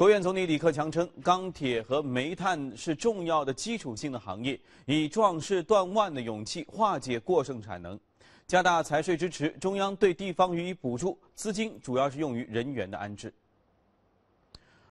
国务院总理李克强称，钢铁和煤炭是重要的基础性的行业，以壮士断腕的勇气化解过剩产能，加大财税支持，中央对地方予以补助，资金主要是用于人员的安置。